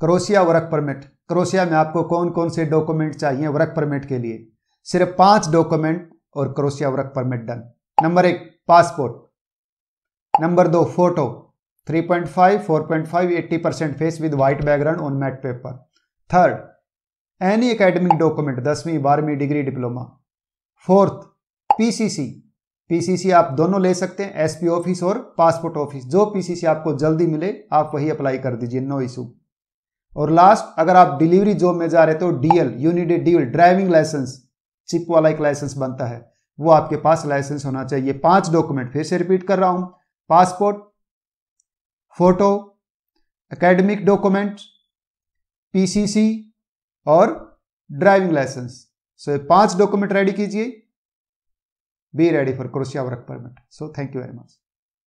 crochet work permit crochet में आपको कौन कौन से डॉक्यूमेंट चाहिए वर्क परमिट के लिए सिर्फ पांच डॉक्यूमेंट और Croatia work permit done number एक पासपोर्ट नंबर दो photo 3.5, 4.5, 80 percent face with white background on matte paper third any academic document दसवीं बारहवीं degree diploma fourth PCC PCC आप दोनों ले सकते हैं एसपी ऑफिस और पासपोर्ट ऑफिस जो पीसीसी आपको जल्दी मिले आप वही अप्लाई कर दीजिए नो इशू और लास्ट अगर आप डिलीवरी जॉब में जा रहे तो DL unit DL driving licence chip वाला एक लाइसेंस बनता है वो आपके पास लाइसेंस होना चाहिए पांच डॉक्यूमेंट फिर से रिपीट कर रहा हूं passport photo academic document PCC और ड्राइविंग लाइसेंस सो ये पांच डॉक्यूमेंट रेडी कीजिए be ready for Croatia work permit so thank you very much